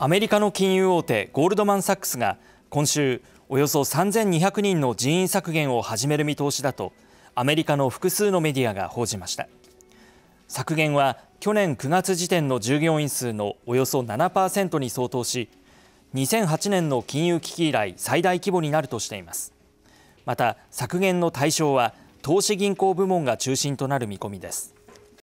アメリカの金融大手ゴールドマン・サックスが今週およそ3200人の人員削減を始める見通しだとアメリカの複数のメディアが報じました削減は去年9月時点の従業員数のおよそ7%に相当し2008年の金融危機以来最大規模になるとしていますまた削減の対象は投資銀行部門が中心となる見込みです